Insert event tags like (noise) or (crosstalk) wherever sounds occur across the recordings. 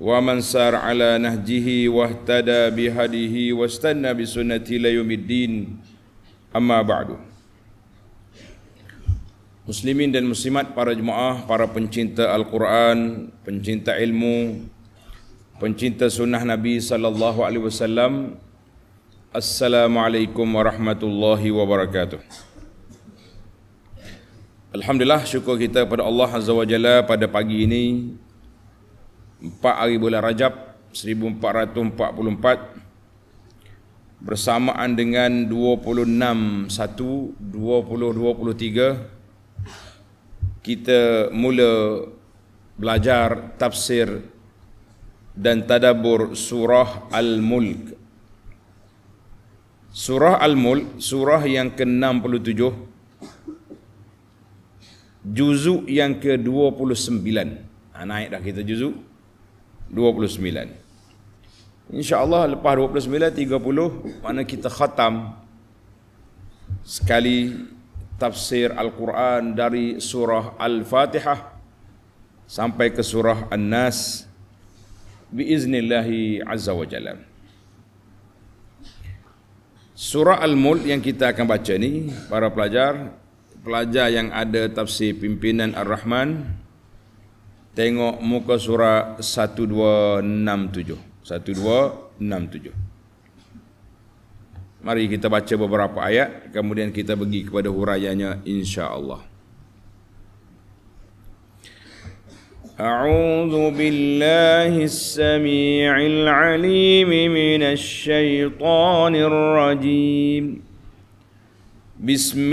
Wa ومن سار على نهجه واهتدى بهديه واستنى بسنته ليوم الدين أما بعد Muslimin dan muslimat para jemaah, para pencinta Al-Quran, pencinta ilmu, pencinta sunnah Nabi sallallahu alaihi wasallam. Assalamualaikum warahmatullahi wabarakatuh. Alhamdulillah syukur kita kepada Allah Azza wa Jalla pada pagi ini empat hari bulan Rajab 1444 bersamaan dengan 26.1 2023 kita mula belajar tafsir dan tadabur surah Al-Mulk Surah Al-Mulk surah yang ke-67 juzuk yang ke-29 ha, naik dah kita juzuk 29. InsyaAllah lepas 29, 30, mana kita khatam sekali tafsir Al-Quran dari surah Al-Fatihah sampai ke surah An-Nas biiznillahi azza wa jalla. Surah Al-Mulk yang kita akan baca ni para pelajar, pelajar yang ada tafsir pimpinan Ar-Rahman, Tengok muka surah 1267. 1267. Mari kita baca beberapa ayat kemudian kita bagi kepada huraiannya insya-Allah. أعوذ بالله السميع العليم من الشيطان الرجيم بسم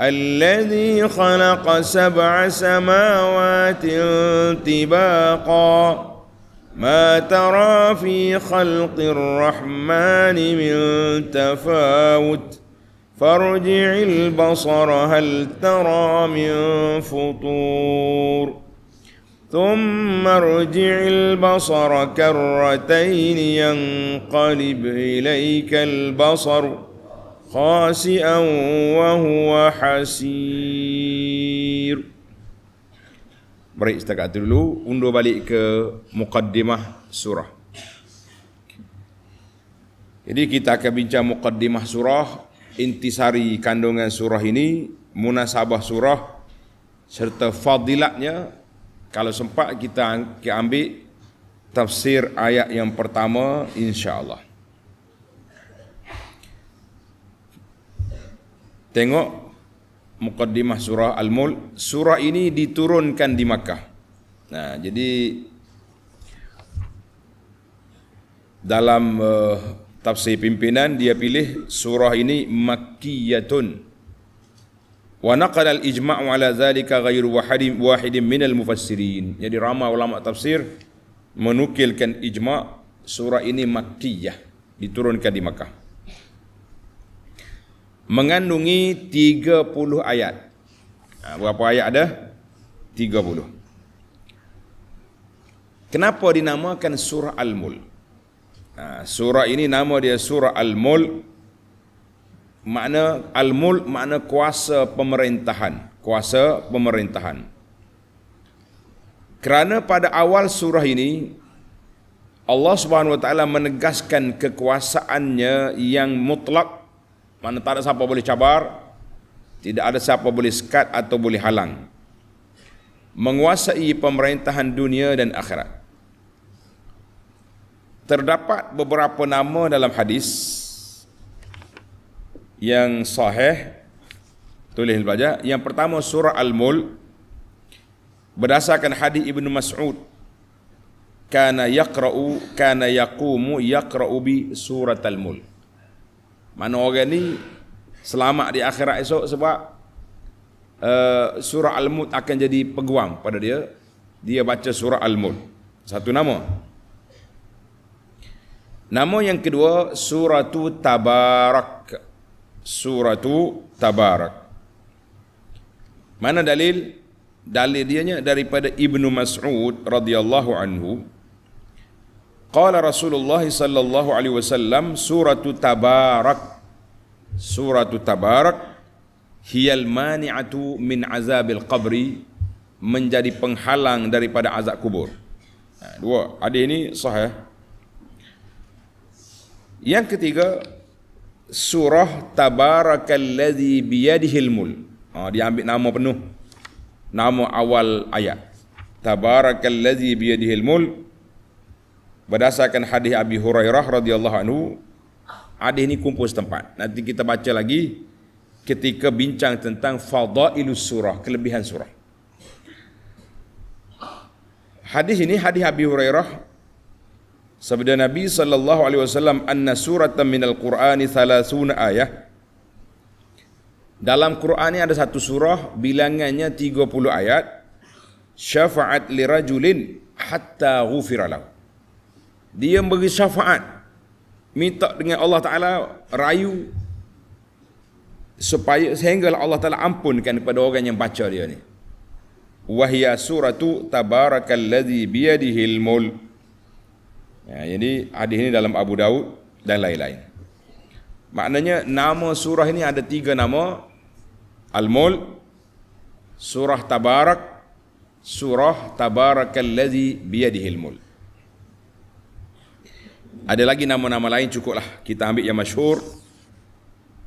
الذي خلق سبع سماوات طباقا ما ترى في خلق الرحمن من تفاوت فارجع البصر هل ترى من فطور ثم ارجع البصر كرتين ينقلب اليك البصر خاسئا وهو حسير Baik, setakat itu dulu. Undur balik ke mukaddimah surah. Jadi kita akan bincang mukaddimah surah, intisari kandungan surah ini, munasabah surah, serta fadilatnya. Kalau sempat kita ambil tafsir ayat yang pertama, insyaAllah. Tengok Muqaddimah surah Al-Mul Surah ini diturunkan di Makkah Nah jadi Dalam uh, tafsir pimpinan dia pilih surah ini makkiyatun wa naqala al ijma'u ala zalika ghairu wahidin wahidin min al mufassirin jadi ramai ulama tafsir menukilkan ijma' surah ini makkiyah diturunkan di Makkah mengandungi 30 ayat. Ha, berapa ayat ada? 30. Kenapa dinamakan surah Al-Mulk? Ha, surah ini nama dia surah Al-Mulk. Makna Al-Mulk makna kuasa pemerintahan, kuasa pemerintahan. Kerana pada awal surah ini Allah Subhanahu wa taala menegaskan kekuasaannya yang mutlak mana tak ada siapa boleh cabar Tidak ada siapa boleh sekat atau boleh halang Menguasai pemerintahan dunia dan akhirat Terdapat beberapa nama dalam hadis Yang sahih Tulis baca Yang pertama surah al mul Berdasarkan hadis Ibnu Mas'ud kana yaqra'u kana yaqumu yaqra'u bi surat Al-Mul." mana orang ni selamat di akhirat esok sebab uh, surah al-mut akan jadi peguam pada dia dia baca surah al-mut satu nama nama yang kedua surah tu tabarak surah tu tabarak mana dalil dalil dianya daripada ibnu mas'ud radhiyallahu anhu Qala Rasulullah sallallahu alaihi wasallam suratu tabarak suratu tabarak hiyal mani'atu min azabil qabri menjadi penghalang daripada azab kubur. Ha, dua, ada ini sahih. Eh? Yang ketiga surah tabarakallazi biyadihil mul. Ha, dia ambil nama penuh. Nama awal ayat. Tabarakallazi biyadihil mulk berdasarkan hadis Abi Hurairah radhiyallahu anhu hadis ini kumpul setempat nanti kita baca lagi ketika bincang tentang fadailus surah kelebihan surah hadis ini hadis Abi Hurairah sabda Nabi sallallahu alaihi wasallam anna suratan minal qur'ani 30 ayah dalam Quran ini ada satu surah bilangannya 30 ayat syafaat lirajulin hatta ghufira dia beri syafaat minta dengan Allah Ta'ala rayu supaya sehinggalah Allah Ta'ala ampunkan kepada orang yang baca dia ni wahya suratu tabarakalladhi biyadihil mul ya, jadi hadis ini dalam Abu Daud dan lain-lain maknanya nama surah ini ada tiga nama Al-Mul surah Tabarak surah tabarakal Tabarakalladhi biyadihil mul ada lagi nama-nama lain cukuplah kita ambil yang masyhur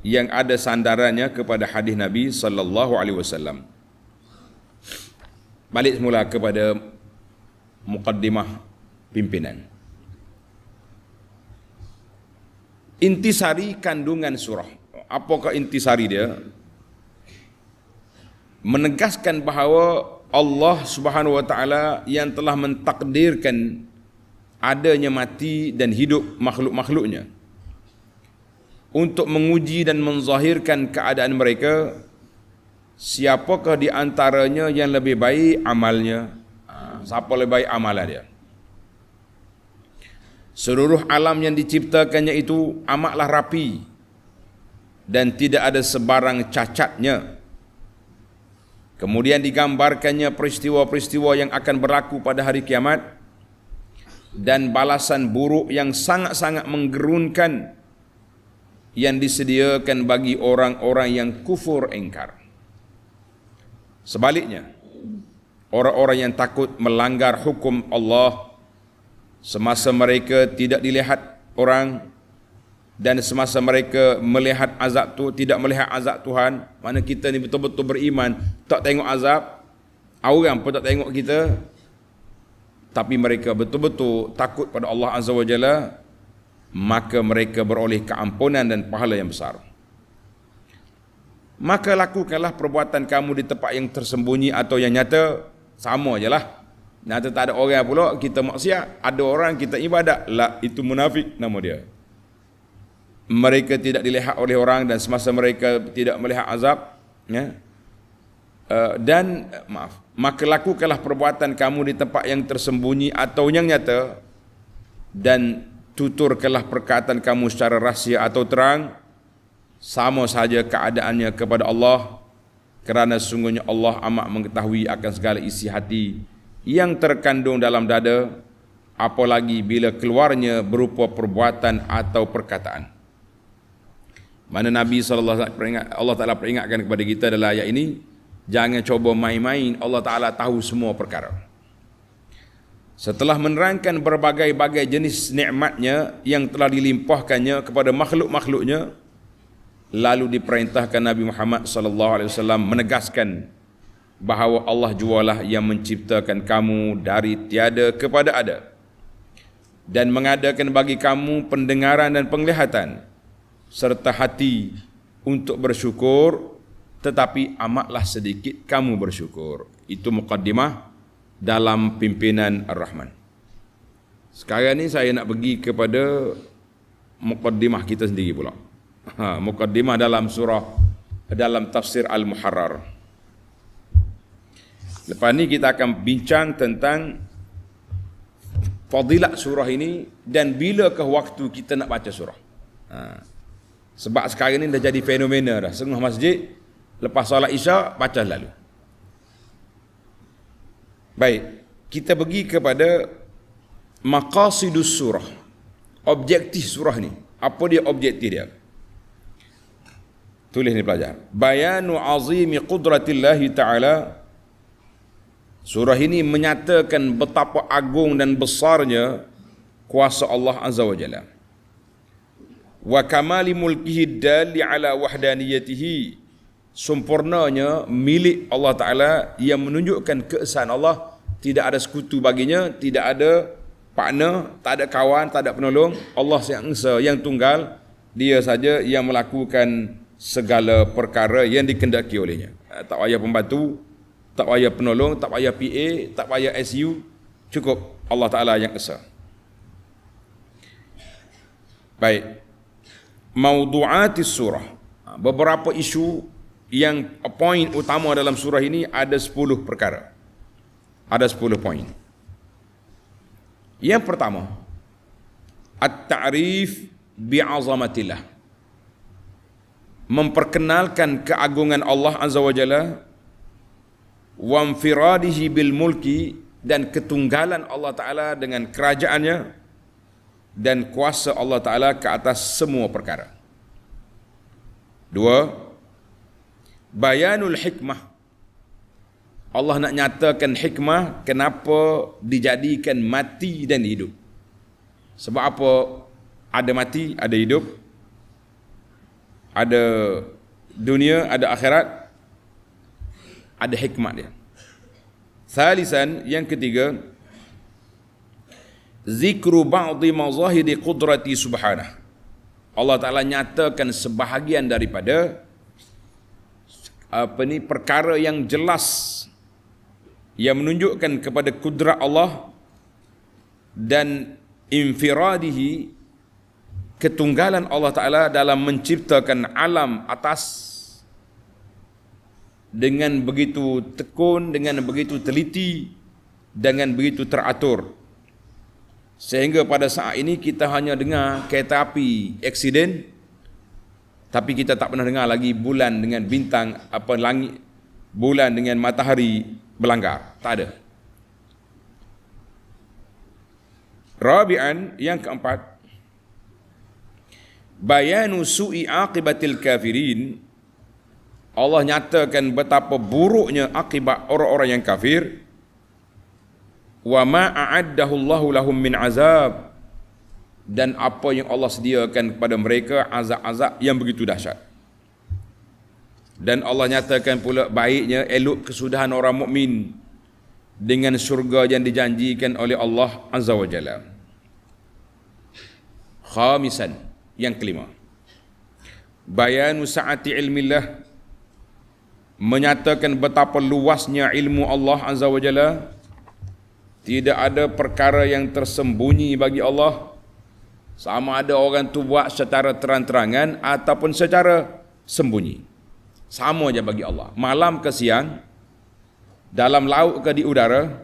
yang ada sandarannya kepada hadis Nabi sallallahu alaihi wasallam. Balik semula kepada mukaddimah pimpinan. Intisari kandungan surah. Apakah intisari dia? Menegaskan bahawa Allah Subhanahu wa taala yang telah mentakdirkan adanya mati dan hidup makhluk-makhluknya untuk menguji dan menzahirkan keadaan mereka siapakah di antaranya yang lebih baik amalnya ha, siapa lebih baik amalnya. dia seluruh alam yang diciptakannya itu amatlah rapi dan tidak ada sebarang cacatnya kemudian digambarkannya peristiwa-peristiwa yang akan berlaku pada hari kiamat dan balasan buruk yang sangat-sangat menggerunkan yang disediakan bagi orang-orang yang kufur engkar. Sebaliknya, orang-orang yang takut melanggar hukum Allah semasa mereka tidak dilihat orang dan semasa mereka melihat azab tu tidak melihat azab Tuhan mana kita ni betul-betul beriman tak tengok azab orang pun tak tengok kita tapi mereka betul-betul takut pada Allah Azza wa Jalla maka mereka beroleh keampunan dan pahala yang besar maka lakukanlah perbuatan kamu di tempat yang tersembunyi atau yang nyata sama ajalah nyata tak ada orang pula kita maksiat ada orang kita ibadat lah itu munafik nama dia mereka tidak dilihat oleh orang dan semasa mereka tidak melihat azab ya Eh, dan maaf maka lakukanlah perbuatan kamu di tempat yang tersembunyi atau yang nyata dan tuturkanlah perkataan kamu secara rahsia atau terang sama saja keadaannya kepada Allah kerana sungguhnya Allah amat mengetahui akan segala isi hati yang terkandung dalam dada apalagi bila keluarnya berupa perbuatan atau perkataan mana Nabi SAW peringat, Allah Ta'ala peringatkan kepada kita adalah ayat ini Jangan cuba main-main Allah Ta'ala tahu semua perkara Setelah menerangkan berbagai-bagai jenis nikmatnya Yang telah dilimpahkannya kepada makhluk-makhluknya Lalu diperintahkan Nabi Muhammad Sallallahu Alaihi Wasallam menegaskan bahawa Allah jualah yang menciptakan kamu dari tiada kepada ada dan mengadakan bagi kamu pendengaran dan penglihatan serta hati untuk bersyukur tetapi amatlah sedikit kamu bersyukur. Itu mukaddimah dalam pimpinan Ar-Rahman. Sekarang ini saya nak pergi kepada mukaddimah kita sendiri pula. Ha, mukaddimah dalam surah dalam tafsir Al-Muharrar. Lepas ni kita akan bincang tentang fadilat surah ini dan bila ke waktu kita nak baca surah. Ha. Sebab sekarang ini dah jadi fenomena dah. Sengah masjid, Lepas solat isya, baca lalu. Baik, kita pergi kepada maqasidus surah. Objektif surah ni. Apa dia objektif dia? Tulis ni pelajar. Bayanu azimi qudratillahi ta'ala. Surah ini menyatakan betapa agung dan besarnya kuasa Allah Azza wa Jalla. Wa kamali mulkihi dalli ala wahdaniyatihi sempurnanya milik Allah Ta'ala yang menunjukkan keesan Allah tidak ada sekutu baginya, tidak ada partner, tak ada kawan, tak ada penolong Allah yang yang tunggal dia saja yang melakukan segala perkara yang dikendaki olehnya eh, tak payah pembantu, tak payah penolong, tak payah PA, tak payah SU cukup Allah Ta'ala yang esa baik maudu'ati surah ha, beberapa isu yang poin utama dalam surah ini ada 10 perkara. Ada 10 poin. Yang pertama, at-ta'rif bi'azamatillah. Memperkenalkan keagungan Allah Azza wa Jalla wa infiradihi bil mulki dan ketunggalan Allah Ta'ala dengan kerajaannya dan kuasa Allah Ta'ala ke atas semua perkara. Dua, bayanul hikmah Allah nak nyatakan hikmah kenapa dijadikan mati dan hidup sebab apa ada mati ada hidup ada dunia ada akhirat ada hikmah dia salisan yang ketiga zikru ba'di mazahidi qudrati subhanah Allah Ta'ala nyatakan sebahagian daripada apa ni perkara yang jelas yang menunjukkan kepada kudrat Allah dan infiradihi ketunggalan Allah Taala dalam menciptakan alam atas dengan begitu tekun dengan begitu teliti dengan begitu teratur sehingga pada saat ini kita hanya dengar kereta api eksiden tapi kita tak pernah dengar lagi bulan dengan bintang apa langit bulan dengan matahari berlanggar. Tak ada. Rabi'an yang keempat Bayanu su'i aqibatil kafirin Allah nyatakan betapa buruknya akibat orang-orang yang kafir wa ma Allahu lahum min azab dan apa yang Allah sediakan kepada mereka azab-azab yang begitu dahsyat. Dan Allah nyatakan pula baiknya elok kesudahan orang mukmin dengan syurga yang dijanjikan oleh Allah Azza wa Jalla. Khamisan yang kelima. Bayanu sa'ati ilmillah menyatakan betapa luasnya ilmu Allah Azza wa Jalla. Tidak ada perkara yang tersembunyi bagi Allah. Allah sama ada orang tu buat secara terang-terangan ataupun secara sembunyi sama aja bagi Allah malam ke siang dalam laut ke di udara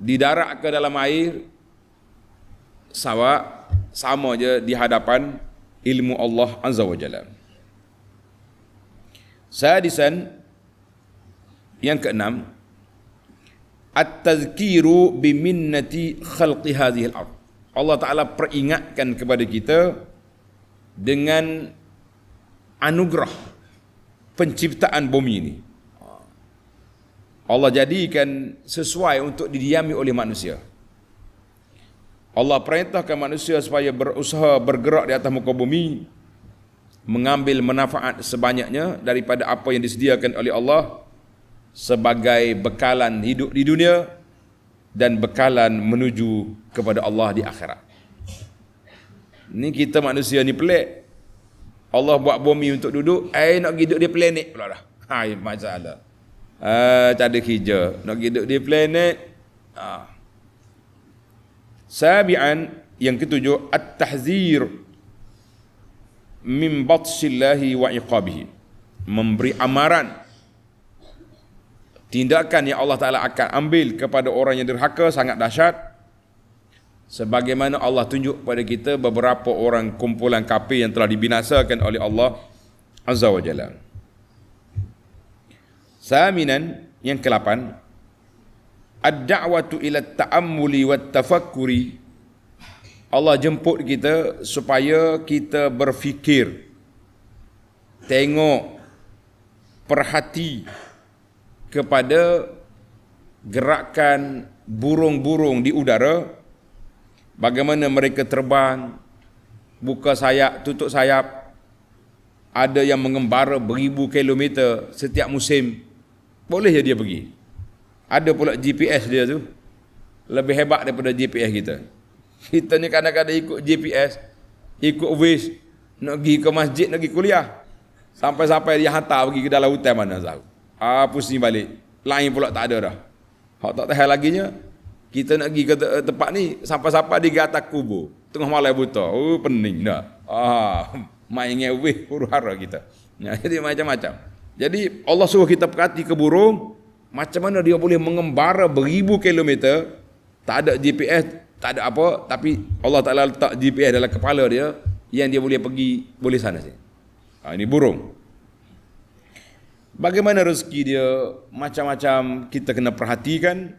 di darat ke dalam air sawak sama aja di hadapan ilmu Allah azza wajalla sadisan yang keenam at-tazkiru bi minnati khalqi hadhihi al-ard Allah Ta'ala peringatkan kepada kita dengan anugerah penciptaan bumi ini. Allah jadikan sesuai untuk didiami oleh manusia. Allah perintahkan manusia supaya berusaha bergerak di atas muka bumi, mengambil manfaat sebanyaknya daripada apa yang disediakan oleh Allah sebagai bekalan hidup di dunia, dan bekalan menuju kepada Allah di akhirat. Ni kita manusia ni pelik. Allah buat bumi untuk duduk, air nak hidup di planet pula dah. Hai ya, masalah. Uh, tak ada kerja nak hidup di planet. Uh. Sabian yang ketujuh at-tahzir min batsillahi wa iqabihi. Memberi amaran tindakan yang Allah Ta'ala akan ambil kepada orang yang derhaka sangat dahsyat sebagaimana Allah tunjuk kepada kita beberapa orang kumpulan kafir yang telah dibinasakan oleh Allah Azza wa Jalla Saminan yang ke-8 Ad-da'watu ila ta'ammuli wa tafakkuri Allah jemput kita supaya kita berfikir tengok perhati kepada gerakan burung-burung di udara bagaimana mereka terbang buka sayap tutup sayap ada yang mengembara beribu kilometer setiap musim boleh je dia pergi ada pula GPS dia tu lebih hebat daripada GPS kita kita ni kadang-kadang ikut GPS ikut wish nak pergi ke masjid nak pergi kuliah sampai-sampai dia hantar pergi ke dalam hutan mana tahu Ha ni balik. Lain pula tak ada dah. Hak tak tahu lagi nya kita nak pergi ke eh, tempat ni sampai-sampai di atas kubur. Tengah malam buta. Oh pening dah. Ah (laughs) main ngeweh huru-hara kita. Ya, (laughs) jadi macam-macam. Jadi Allah suruh kita perhati ke burung macam mana dia boleh mengembara beribu kilometer tak ada GPS, tak ada apa tapi Allah Taala letak GPS dalam kepala dia yang dia boleh pergi boleh sana sih, ah, Ha, ini burung. Bagaimana rezeki dia macam-macam kita kena perhatikan.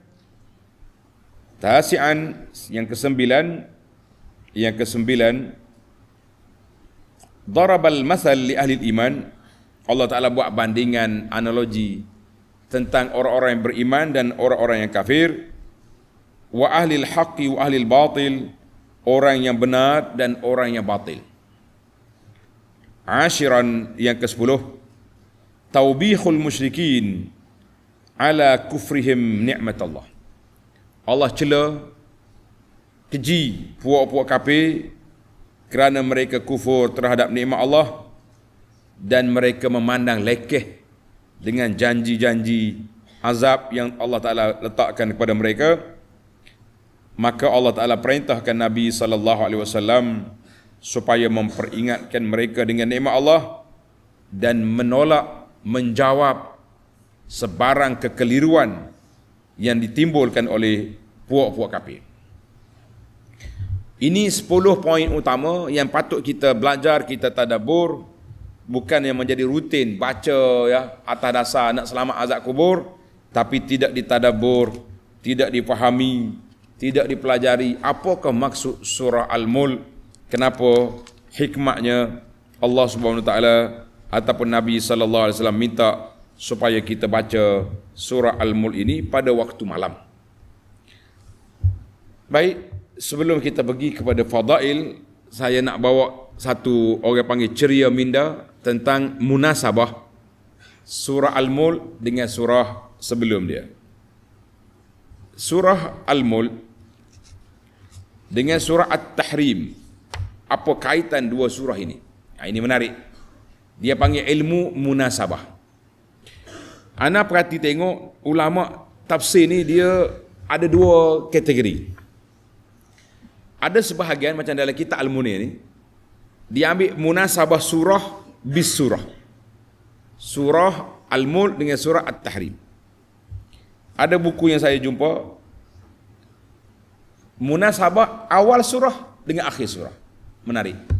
tahsian yang kesembilan yang kesembilan darabal masal li ahli iman Allah Taala buat bandingan analogi tentang orang-orang yang beriman dan orang-orang yang kafir wa ahli al-haqqi wa ahli al-batil orang yang benar dan orang yang batal Ashiran yang kesepuluh taubihul musyrikin ala kufrihim ni'mat Allah. Allah cela keji puak-puak kafir kerana mereka kufur terhadap nikmat Allah dan mereka memandang lekeh dengan janji-janji azab yang Allah Taala letakkan kepada mereka maka Allah Taala perintahkan Nabi sallallahu alaihi wasallam supaya memperingatkan mereka dengan nikmat Allah dan menolak menjawab sebarang kekeliruan yang ditimbulkan oleh puak-puak kafir. Ini 10 poin utama yang patut kita belajar, kita tadabur, bukan yang menjadi rutin baca ya atas dasar nak selamat azab kubur tapi tidak ditadabur, tidak dipahami, tidak dipelajari apakah maksud surah Al-Mulk, kenapa hikmahnya Allah Subhanahu Wa Taala ataupun Nabi sallallahu alaihi wasallam minta supaya kita baca surah Al-Mulk ini pada waktu malam. Baik, sebelum kita pergi kepada fadail, saya nak bawa satu orang panggil ceria minda tentang munasabah surah Al-Mulk dengan surah sebelum dia. Surah Al-Mulk dengan surah At-Tahrim. Apa kaitan dua surah ini? Ha, ini menarik. Dia panggil ilmu munasabah. Ana perhati tengok ulama tafsir ni dia ada dua kategori. Ada sebahagian macam dalam kitab Al-Munir ni dia ambil munasabah surah bis surah. Surah Al-Mul dengan surah At-Tahrim. Ada buku yang saya jumpa munasabah awal surah dengan akhir surah. Menarik.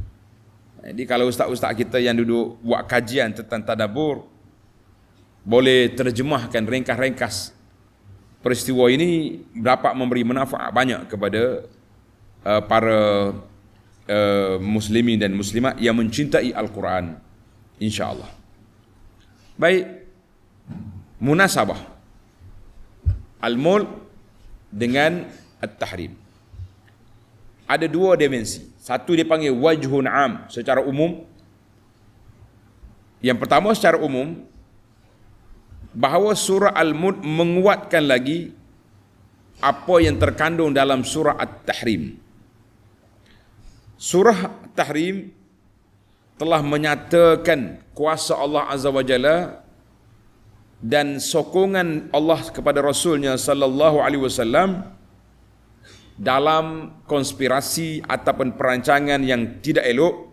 Jadi kalau ustaz-ustaz kita yang duduk buat kajian tentang tadabur boleh terjemahkan ringkas-ringkas peristiwa ini dapat memberi manfaat banyak kepada uh, para uh, muslimin dan muslimat yang mencintai Al-Quran insya-Allah. Baik munasabah al mul dengan at-tahrim. Ada dua dimensi. Satu dia panggil wajhun am secara umum. Yang pertama secara umum bahawa surah Al-Mud menguatkan lagi apa yang terkandung dalam surah At-Tahrim. Surah Tahrim telah menyatakan kuasa Allah Azza wa Jalla dan sokongan Allah kepada Rasulnya sallallahu alaihi wasallam dalam konspirasi ataupun perancangan yang tidak elok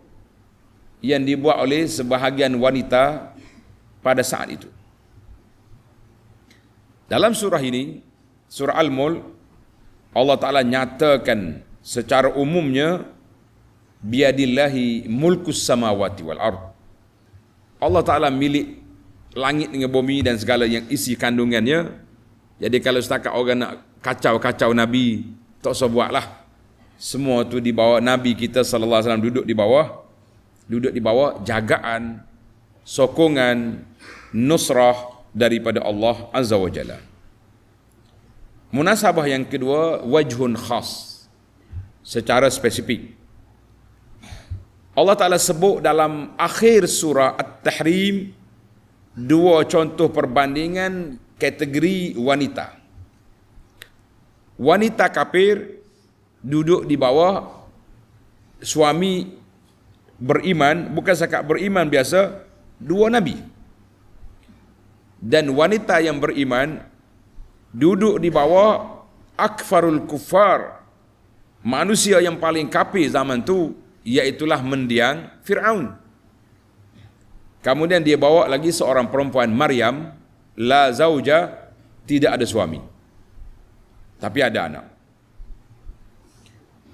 yang dibuat oleh sebahagian wanita pada saat itu. Dalam surah ini, surah Al-Mulk, Allah Ta'ala nyatakan secara umumnya biadillahi mulkus samawati wal ard. Allah Ta'ala milik langit dengan bumi dan segala yang isi kandungannya. Jadi kalau setakat orang nak kacau-kacau Nabi, tak usah buatlah semua tu di bawah nabi kita sallallahu alaihi wasallam duduk di bawah duduk di bawah jagaan sokongan nusrah daripada Allah azza wajalla munasabah yang kedua wajhun khas secara spesifik Allah Ta'ala sebut dalam akhir surah At-Tahrim dua contoh perbandingan kategori wanita wanita kafir duduk di bawah suami beriman bukan sekak beriman biasa dua nabi dan wanita yang beriman duduk di bawah akfarul kufar manusia yang paling kafir zaman tu iaitulah mendiang Firaun kemudian dia bawa lagi seorang perempuan Maryam la zauja tidak ada suami tapi ada anak.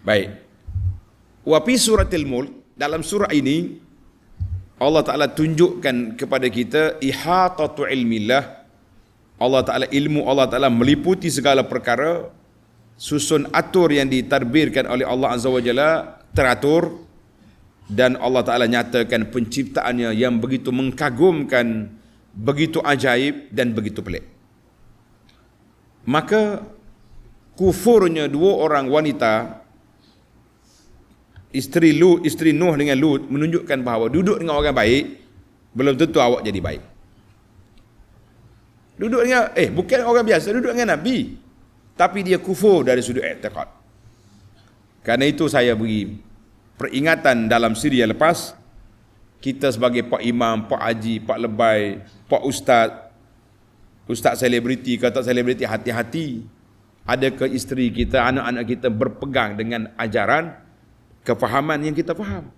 Baik. Wapi suratil mulk, dalam surah ini, Allah Ta'ala tunjukkan kepada kita, ihatatu ilmillah, Allah Ta'ala ilmu, Allah Ta'ala meliputi segala perkara, susun atur yang ditarbirkan oleh Allah Azza wa Jalla, teratur, dan Allah Ta'ala nyatakan penciptaannya yang begitu mengkagumkan, begitu ajaib dan begitu pelik. Maka kufurnya dua orang wanita isteri Lu, isteri Nuh dengan Lut menunjukkan bahawa duduk dengan orang baik belum tentu awak jadi baik. Duduk dengan eh bukan orang biasa duduk dengan nabi tapi dia kufur dari sudut i'tiqad. Karena itu saya beri peringatan dalam siri yang lepas kita sebagai pak imam, pak haji, pak lebay, pak ustaz ustaz selebriti kata selebriti hati-hati Adakah isteri kita, anak-anak kita berpegang dengan ajaran kefahaman yang kita faham?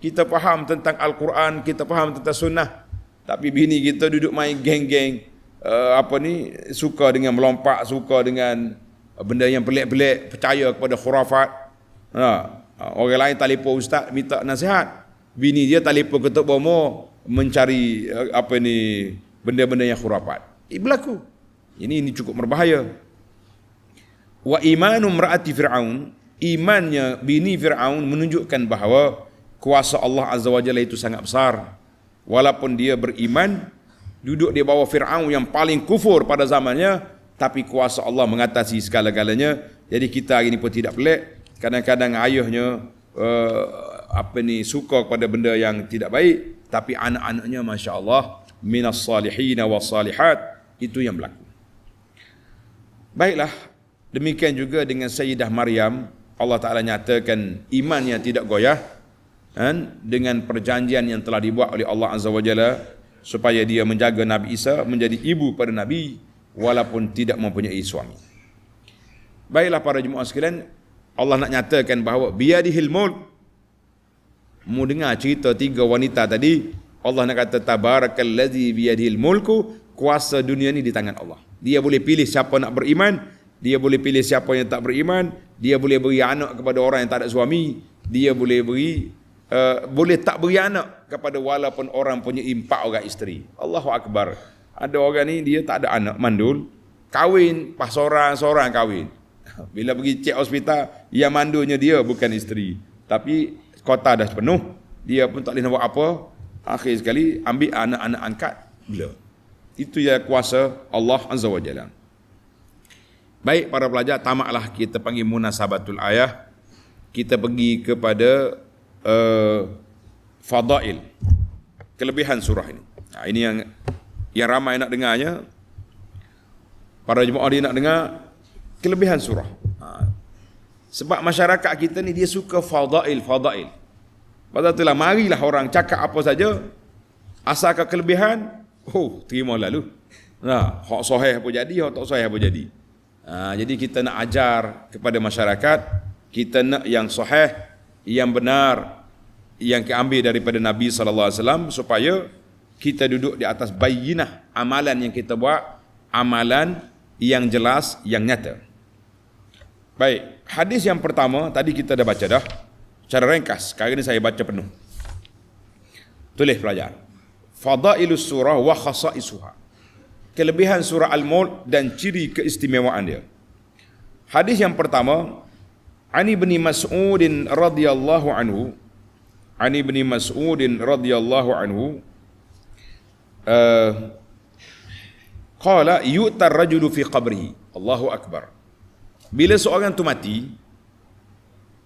Kita faham tentang Al-Quran, kita faham tentang sunnah. Tapi bini kita duduk main geng-geng, uh, apa ni, suka dengan melompat, suka dengan benda yang pelik-pelik, percaya kepada khurafat. Ha. Orang lain telefon ustaz minta nasihat. Bini dia telefon ketuk bomo mencari uh, apa ni, benda-benda yang khurafat. Ini berlaku. Ini, ini cukup berbahaya wa imanu mraati fir'aun imannya bini fir'aun menunjukkan bahawa kuasa Allah azza wajalla itu sangat besar walaupun dia beriman duduk di bawah fir'aun yang paling kufur pada zamannya tapi kuasa Allah mengatasi segala-galanya jadi kita hari ini pun tidak pelik kadang-kadang ayahnya uh, apa ni suka kepada benda yang tidak baik tapi anak-anaknya masya-Allah minas salihin wa salihat itu yang berlaku baiklah Demikian juga dengan Sayyidah Maryam, Allah Ta'ala nyatakan iman yang tidak goyah kan, dengan perjanjian yang telah dibuat oleh Allah Azza wa Jalla supaya dia menjaga Nabi Isa menjadi ibu pada Nabi walaupun tidak mempunyai suami. Baiklah para jemaah sekalian, Allah nak nyatakan bahawa biadihil mul, mu dengar cerita tiga wanita tadi Allah nak kata tabarakal ladzi biyadihil mulku kuasa dunia ni di tangan Allah dia boleh pilih siapa nak beriman dia boleh pilih siapa yang tak beriman, dia boleh beri anak kepada orang yang tak ada suami, dia boleh beri uh, boleh tak beri anak kepada walaupun orang punya empat orang isteri. Allahu akbar. Ada orang ni dia tak ada anak mandul, Kawin pas seorang-seorang kawin. (laughs) Bila pergi cek hospital, yang mandulnya dia bukan isteri. Tapi kota dah penuh, dia pun tak boleh nak buat apa. Akhir sekali ambil anak-anak angkat, bila. Itu ya kuasa Allah Azza wa Jalla. Baik para pelajar, tamaklah kita panggil munasabatul ayah. Kita pergi kepada uh, fadail. Kelebihan surah ini. Nah, ha, ini yang yang ramai nak dengarnya. Para jemaah dia nak dengar kelebihan surah. Nah, ha, sebab masyarakat kita ni dia suka fadail, fadail. Sebab telah marilah orang cakap apa saja. Asalkan kelebihan, oh terima lalu. Nah, ha, hak sahih apa jadi, hak tak sahih apa jadi. Ha, jadi kita nak ajar kepada masyarakat kita nak yang sahih yang benar yang diambil daripada Nabi sallallahu alaihi wasallam supaya kita duduk di atas bayyinah amalan yang kita buat amalan yang jelas yang nyata baik hadis yang pertama tadi kita dah baca dah cara ringkas kali ini saya baca penuh tulis pelajar fadailus surah wa khasaisuha kelebihan surah Al-Mulk dan ciri keistimewaan dia. Hadis yang pertama, Ani bin Mas'ud radhiyallahu anhu, Ani bin Mas'ud radhiyallahu anhu, eh, qala uh, yu'tar rajulu fi qabrihi. Allahu akbar. Bila seorang tu mati,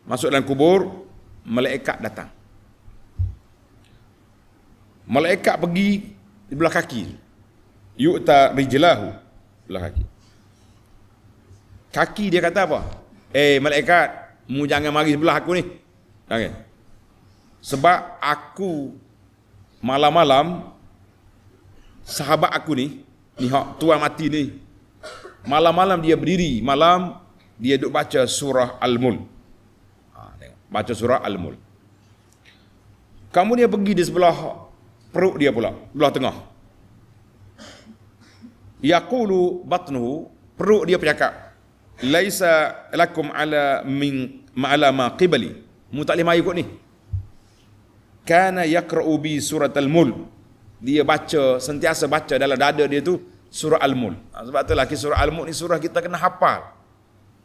masuk dalam kubur, malaikat datang. Malaikat pergi di belah kaki yu'ta rijlahu belah kaki kaki dia kata apa eh malaikat mu jangan mari sebelah aku ni okay. sebab aku malam-malam sahabat aku ni ni hak tua mati ni malam-malam dia berdiri malam dia duk baca surah al-mul ha, baca surah al-mul kamu dia pergi di sebelah perut dia pula belah tengah yaqulu batnuhu perut dia bercakap laisa lakum ala min ma'ala ma qibali mu tak mai ikut ni kana yaqra'u bi surat al-mul dia baca sentiasa baca dalam dada dia tu surah al-mul ha, sebab tu lah surah al-mul ni surah kita kena hafal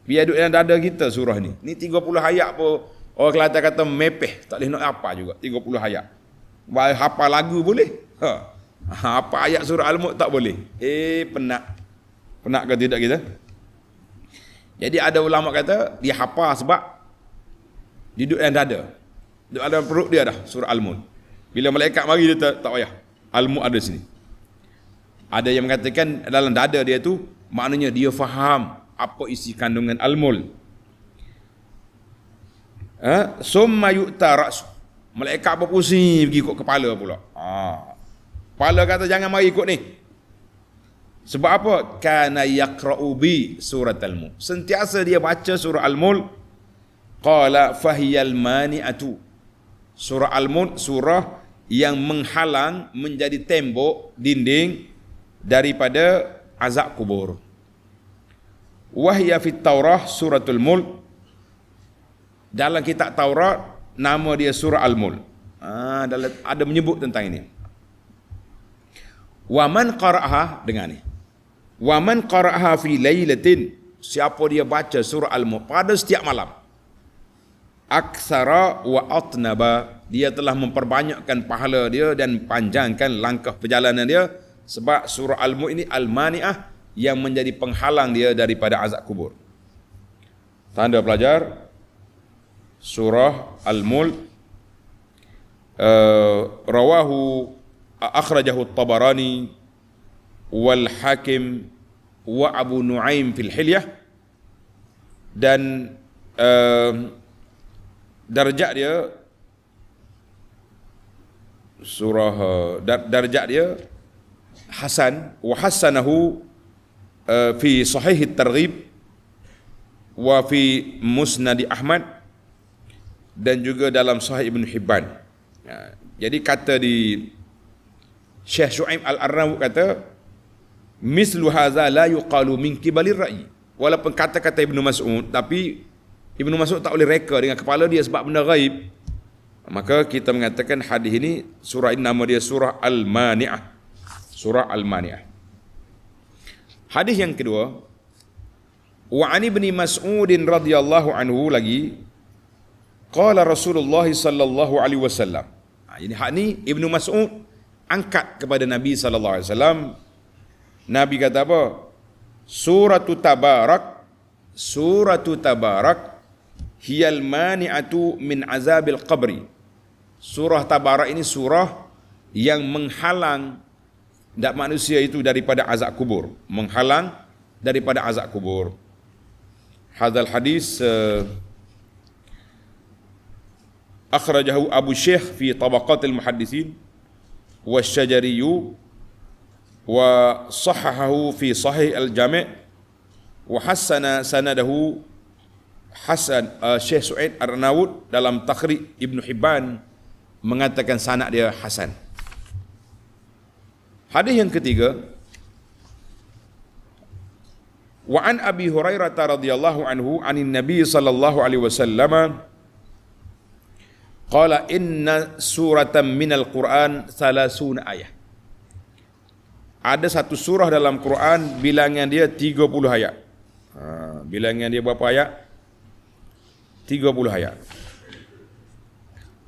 biar duduk dalam dada kita surah ni ni 30 ayat pun orang Kelantan kata mepeh tak boleh nak apa juga 30 ayat Baik hafal lagu boleh ha. Apa ayat surah Al-Mulk tak boleh. Eh, penat. Penat ke tidak kita? Jadi ada ulama kata, dia hafal sebab duduk yang dada. Duduk dalam perut dia dah, surah Al-Mulk. Bila malaikat mari dia tak, tak payah. Al-Mulk ada sini. Ada yang mengatakan dalam dada dia tu maknanya dia faham apa isi kandungan al-mul. Ha? Summa yu'ta ra's. Malaikat berpusing pergi kat kepala pula. Ah, Kepala kata jangan mari ikut ni. Sebab apa? Kana yaqra'u bi surat al-mulk. Sentiasa dia baca surah al mul Qala fahiyal mani'atu. Surah al mul surah yang menghalang menjadi tembok dinding daripada azab kubur. Wahya fit Taurah suratul mulk. Dalam kitab Taurat nama dia surah al mul Ah, ada menyebut tentang ini. Wa man qara'aha dengar ni. Wa man qara'aha fi lailatin siapa dia baca surah al-mulk pada setiap malam. Aksara wa atnaba dia telah memperbanyakkan pahala dia dan panjangkan langkah perjalanan dia sebab surah al-mulk ini al-mani'ah yang menjadi penghalang dia daripada azab kubur. Tanda pelajar surah al-mulk uh, rawahu أخرجه الطبراني والحاكم وأبو نعيم fil الحلية dan uh, darjat dia surah darjat dia hasan wa hasanahu uh, fi sahih at-targhib wa fi musnad ahmad dan juga dalam sahih Ibn hibban ya, jadi kata di Syekh Shu'aib Al-Arrawi kata mislu hadza la yuqalu min qibali ra'yi. Walaupun kata-kata Ibnu Mas'ud tapi Ibnu Mas'ud tak boleh reka dengan kepala dia sebab benda gaib. Maka kita mengatakan hadis ini surah ini nama dia surah Al-Mani'ah. Surah Al-Mani'ah. Hadis yang kedua Wa an ibni Mas'udin radhiyallahu anhu lagi qala Rasulullah sallallahu alaihi wasallam. Ha, ini hak ni Ibnu Mas'ud angkat kepada Nabi sallallahu alaihi wasallam. Nabi kata apa? Surah Tabarak Surah Tabarak hiyal mani'atu min azabil qabri. Surah Tabarak ini surah yang menghalang dak manusia itu daripada azab kubur, menghalang daripada azab kubur. Hadal hadis uh, akhrajahu Abu Syekh fi tabaqatil muhaddisin والشجري وصححه في صحيح الجامع وحسن سنده حسن الشيخ سعيد الرناود dalam تخريج ابن حبان mengatakan sanad dia hasan hadis yang ketiga wa an abi hurairah radhiyallahu anhu anin nabi sallallahu alaihi wasallam Qala inna suratan minal Qur'an salasun ayat. Ada satu surah dalam Quran bilangan dia 30 ayat. Ha, bilangan dia berapa ayat? 30 ayat.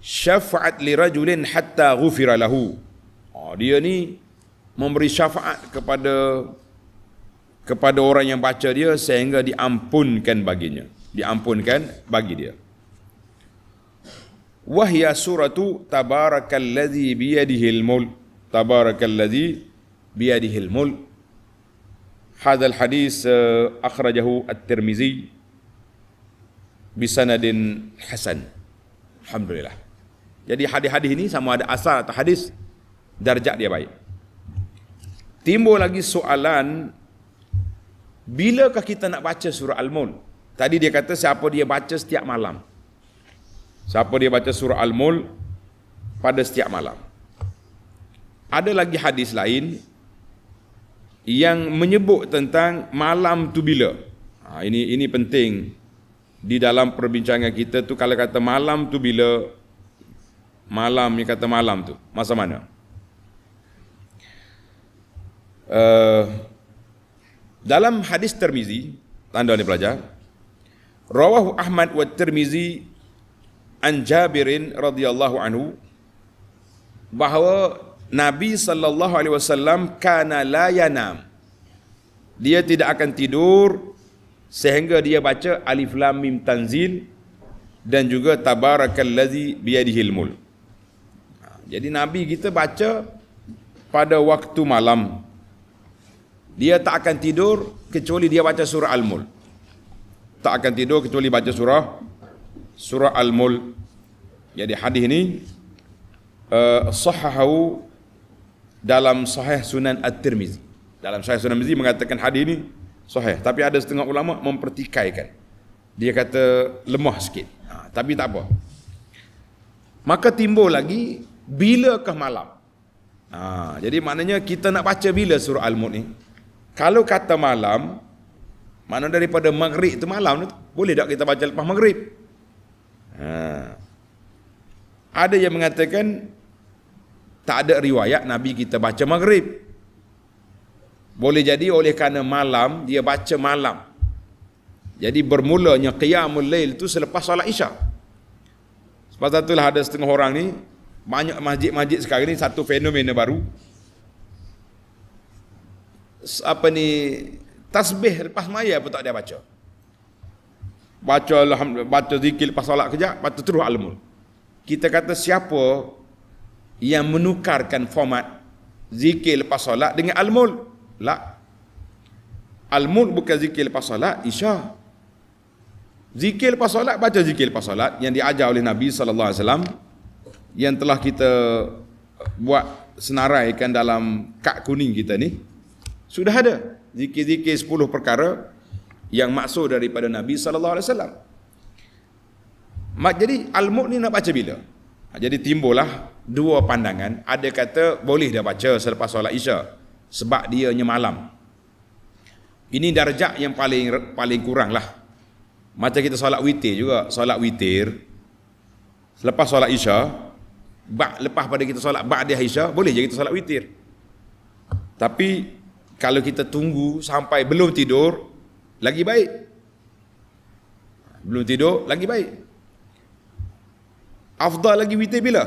Syafa'at li rajulin hatta ghufira lahu. Oh, dia ni memberi syafaat kepada kepada orang yang baca dia sehingga diampunkan baginya. Diampunkan bagi dia. وهي سورة تبارك الذي بيده الملك تبارك الذي بيده الملك هذا الحديث أخرجه الترمذي بسند حسن الحمد لله jadi hadis-hadis ini sama ada asal atau hadis darjat dia baik timbul lagi soalan bilakah kita nak baca surah al-mulk tadi dia kata siapa dia baca setiap malam Siapa dia baca surah Al-Mul pada setiap malam. Ada lagi hadis lain yang menyebut tentang malam tu bila. Ha, ini ini penting di dalam perbincangan kita tu kalau kata malam tu bila malam ni kata malam tu masa mana? Uh, dalam hadis termizi, tanda ni pelajar rawahu Ahmad wa Tirmizi an Jabirin radhiyallahu anhu bahawa Nabi sallallahu alaihi wasallam kana la yanam. Dia tidak akan tidur sehingga dia baca alif lam mim tanzil dan juga tabarakallazi biyadihi al ha, Jadi Nabi kita baca pada waktu malam. Dia tak akan tidur kecuali dia baca surah Al-Mulk. Tak akan tidur kecuali baca surah surah al-mul jadi hadis ini uh, eh, dalam sahih sunan at-tirmizi dalam sahih sunan at-tirmizi mengatakan hadis ini sahih tapi ada setengah ulama mempertikaikan dia kata lemah sikit ha, tapi tak apa maka timbul lagi bilakah malam ha, jadi maknanya kita nak baca bila surah al-mul ini? kalau kata malam mana daripada maghrib tu malam tu boleh tak kita baca lepas maghrib Ha. Ada yang mengatakan tak ada riwayat Nabi kita baca maghrib. Boleh jadi oleh kerana malam dia baca malam. Jadi bermulanya qiyamul lail tu selepas solat Isya. Sebab itulah ada setengah orang ni banyak masjid-masjid sekarang ni satu fenomena baru. Apa ni tasbih lepas maya pun tak dia baca baca alhamdulillah baca zikir lepas solat kejap baca terus almul kita kata siapa yang menukarkan format zikir lepas solat dengan almul la almul bukan zikir lepas solat isya zikir lepas solat baca zikir lepas solat yang diajar oleh nabi sallallahu alaihi wasallam yang telah kita buat senaraikan dalam kad kuning kita ni sudah ada zikir-zikir 10 perkara yang maksud daripada Nabi sallallahu alaihi wasallam. Jadi al-mu'min ni nak baca bila? Ha, jadi timbullah dua pandangan, ada kata boleh dah baca selepas solat Isya sebab dia nya malam. Ini darjat yang paling paling kurang lah. Macam kita solat witir juga, solat witir selepas solat Isya bak lepas pada kita solat ba'da Isya boleh je kita solat witir. Tapi kalau kita tunggu sampai belum tidur, lagi baik. Belum tidur, lagi baik. Afdal lagi witir bila?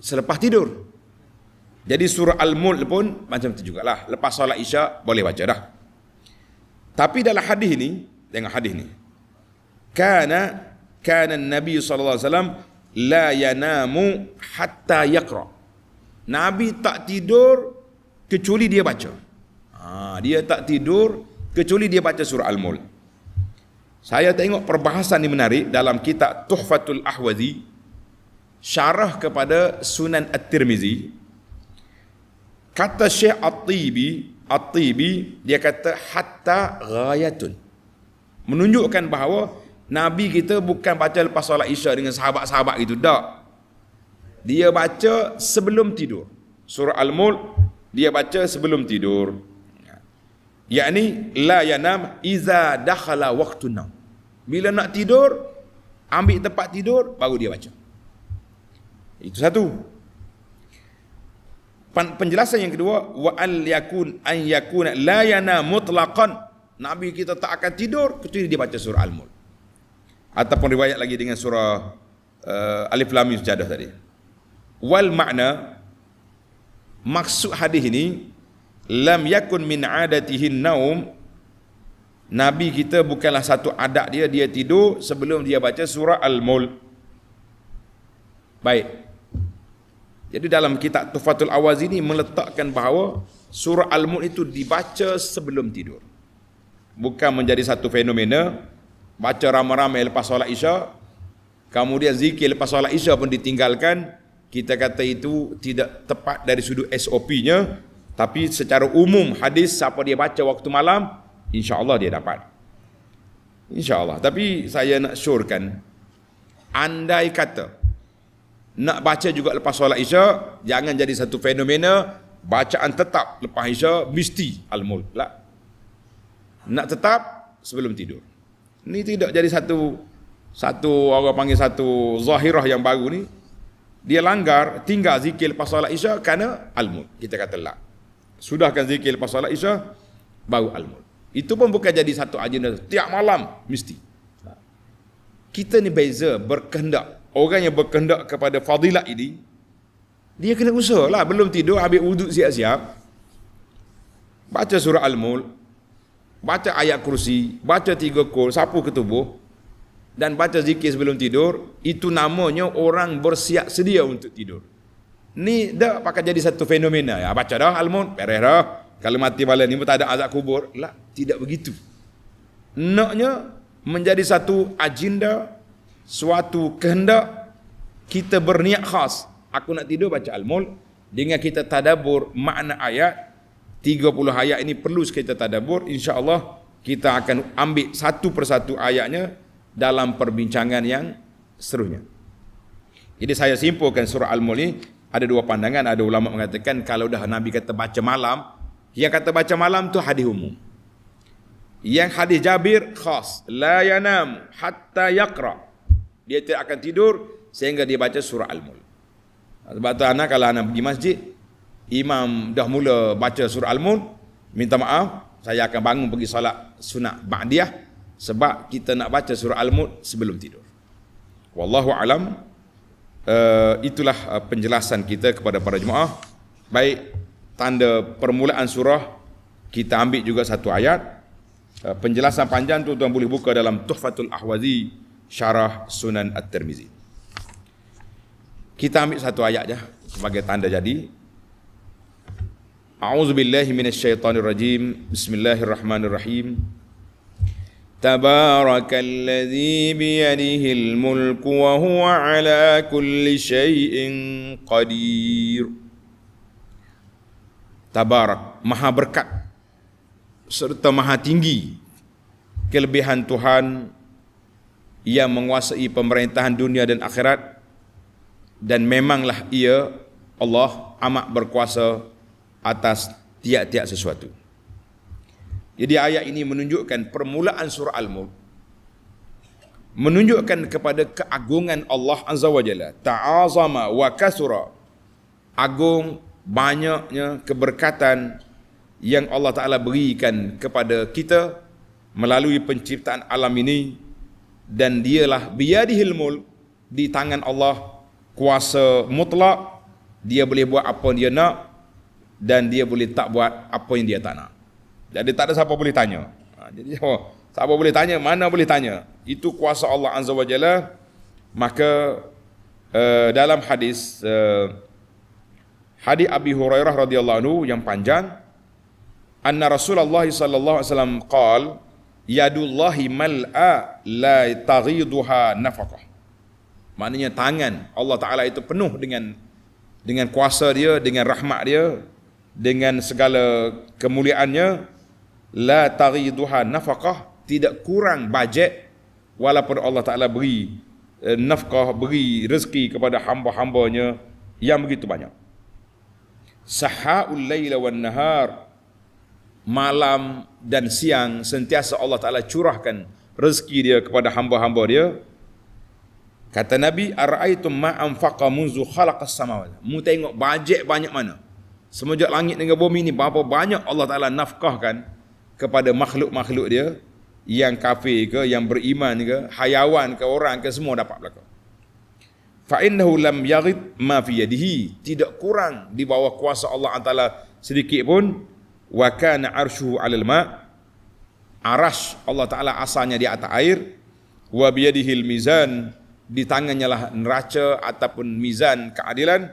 Selepas tidur. Jadi surah Al-Mulk pun macam tu jugalah. Lepas solat isyak, boleh baca dah. Tapi dalam hadis ni, dengan hadis ni. Kana, kana Nabi Sallallahu SAW, la yanamu hatta yakra. Nabi tak tidur, kecuali dia baca. Ha, dia tak tidur, kecuali dia baca surah Al-Mul. Saya tengok perbahasan ini menarik dalam kitab Tuhfatul Ahwazi syarah kepada Sunan At-Tirmizi. Kata Syekh At-Tibi, At-Tibi dia kata hatta ghayatun. Menunjukkan bahawa Nabi kita bukan baca lepas solat Isya dengan sahabat-sahabat itu dak. Dia baca sebelum tidur. Surah Al-Mulk dia baca sebelum tidur yakni la yanam iza dakhala waktu nam bila nak tidur ambil tempat tidur baru dia baca itu satu penjelasan yang kedua wa al yakun an yakuna la yanam mutlaqan nabi kita tak akan tidur kecuali dia baca surah al mulk ataupun riwayat lagi dengan surah uh, alif lam mim sejadah tadi wal makna maksud hadis ini lam yakun min adatihi naum nabi kita bukanlah satu adat dia dia tidur sebelum dia baca surah al-mul baik jadi dalam kitab Tufatul Awaz ini meletakkan bahawa surah al mul itu dibaca sebelum tidur. Bukan menjadi satu fenomena, baca ramai-ramai lepas solat isya, kemudian zikir lepas solat isya pun ditinggalkan, kita kata itu tidak tepat dari sudut SOP-nya, tapi secara umum hadis siapa dia baca waktu malam, insya-Allah dia dapat. Insya-Allah. Tapi saya nak syorkan andai kata nak baca juga lepas solat Isya, jangan jadi satu fenomena bacaan tetap lepas Isya mesti al-mulk lah. Nak tetap sebelum tidur. Ini tidak jadi satu satu orang panggil satu zahirah yang baru ni dia langgar tinggal zikir lepas solat Isya kerana al-mulk. Kita kata lah sudahkan zikir lepas solat isya baru al-mulk itu pun bukan jadi satu agenda tiap malam mesti kita ni beza berkehendak orang yang berkehendak kepada fadilat ini dia kena usah lah belum tidur habis wuduk siap-siap baca surah al-mulk baca ayat kursi baca tiga kol, sapu ketubuh dan baca zikir sebelum tidur itu namanya orang bersiap sedia untuk tidur Ni dah pakai jadi satu fenomena. Ya, baca dah almun, pereh dah. Kalau mati balai ni pun tak ada azab kubur. Lah, tidak begitu. Naknya menjadi satu agenda, suatu kehendak kita berniat khas. Aku nak tidur baca al almul dengan kita tadabur makna ayat 30 ayat ini perlu kita tadabur insyaallah kita akan ambil satu persatu ayatnya dalam perbincangan yang serunya. Jadi saya simpulkan surah Al-Mulk ada dua pandangan, ada ulama mengatakan kalau dah Nabi kata baca malam, yang kata baca malam tu hadis umum. Yang hadis Jabir khas, la yanam hatta yaqra. Dia tidak akan tidur sehingga dia baca surah Al-Mulk. Sebab tu anak kalau anak pergi masjid, imam dah mula baca surah Al-Mulk, minta maaf, saya akan bangun pergi salat sunat ba'diyah sebab kita nak baca surah Al-Mulk sebelum tidur. Wallahu alam. Eh, itulah eh, penjelasan kita kepada para jemaah. Baik tanda permulaan surah kita ambil juga satu ayat. Eh, penjelasan panjang tu tuan boleh buka dalam Tuhfatul Ahwazi Syarah Sunan At-Tirmizi. Kita ambil satu ayat saja sebagai tanda jadi. A'udzu billahi minasyaitonir rajim. Bismillahirrahmanirrahim. تبارك الذي بيده الملك وهو على كل شيء قدير تبارك maha berkat serta maha tinggi kelebihan Tuhan yang menguasai pemerintahan dunia dan akhirat dan memanglah ia Allah amat berkuasa atas tiap-tiap sesuatu jadi ayat ini menunjukkan permulaan surah Al-Mulk menunjukkan kepada keagungan Allah Azza wa Jalla. Ta'azama wa kasura. Agung banyaknya keberkatan yang Allah Ta'ala berikan kepada kita melalui penciptaan alam ini dan dialah biyadihil mul di tangan Allah kuasa mutlak dia boleh buat apa yang dia nak dan dia boleh tak buat apa yang dia tak nak. Jadi tak ada siapa boleh tanya. Ha, jadi oh, siapa boleh tanya, mana boleh tanya. Itu kuasa Allah Azza wa Jalla. Maka uh, dalam hadis uh, hadis Abi Hurairah radhiyallahu anhu yang panjang anna Rasulullah sallallahu alaihi wasallam qaal yadullahi mal'a la taghiduha nafaqah. Maknanya tangan Allah Taala itu penuh dengan dengan kuasa dia, dengan rahmat dia, dengan segala kemuliaannya la taghiduha nafaqah tidak kurang bajet walaupun Allah Taala beri eh, nafkah beri rezeki kepada hamba-hambanya yang begitu banyak sahaul laila wan nahar malam dan siang sentiasa Allah Taala curahkan rezeki dia kepada hamba-hamba dia kata nabi araitum ma anfaqa munzu khalaqas samawati mu tengok bajet banyak mana semenjak langit dengan bumi ni berapa banyak Allah Taala nafkahkan kepada makhluk-makhluk dia yang kafir ke yang beriman ke hayawan ke orang ke semua dapat belaka fa innahu lam yaghid ma fi yadihi tidak kurang di bawah kuasa Allah taala sedikit pun wa kana arshuhu 'alal ma arash Allah taala asalnya di atas air wa bi yadihi mizan di tangannya lah neraca ataupun mizan keadilan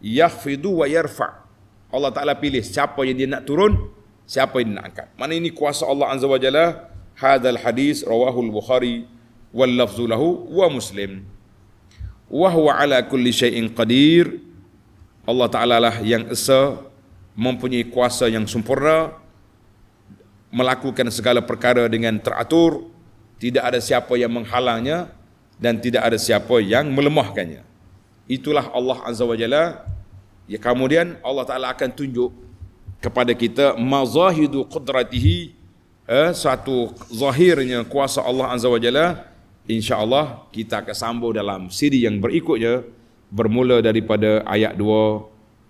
yakhfidu wa yarfa Allah taala pilih siapa yang dia nak turun siapa yang nak angkat mana ini kuasa Allah azza wajalla hadal hadis rawahul bukhari wal lafzu lahu wa muslim wa huwa ala kulli syai'in qadir Allah taala lah yang esa mempunyai kuasa yang sempurna melakukan segala perkara dengan teratur tidak ada siapa yang menghalangnya dan tidak ada siapa yang melemahkannya itulah Allah azza wajalla ya kemudian Allah taala akan tunjuk kepada kita mazahidu qudratihi eh, satu zahirnya kuasa Allah azza Wajalla. jalla insyaallah kita akan sambung dalam siri yang berikutnya bermula daripada ayat 2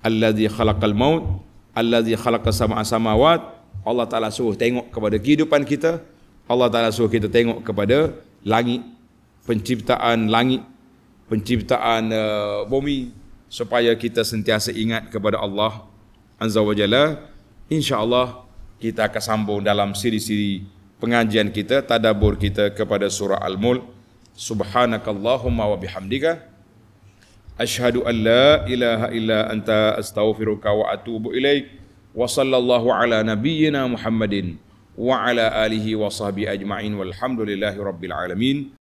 allazi khalaqal maut allazi khalaqa sama'a samawat Allah taala suruh tengok kepada kehidupan kita Allah taala suruh kita tengok kepada langit penciptaan langit penciptaan uh, bumi supaya kita sentiasa ingat kepada Allah Azza wa Jalla InsyaAllah kita akan sambung dalam siri-siri pengajian kita Tadabur kita kepada surah Al-Mulk Subhanakallahumma wa bihamdika Ashhadu an la ilaha illa anta astaghfiruka wa atubu ilaik wa sallallahu ala nabiyyina Muhammadin wa ala alihi wa sahbihi ajma'in walhamdulillahi rabbil alamin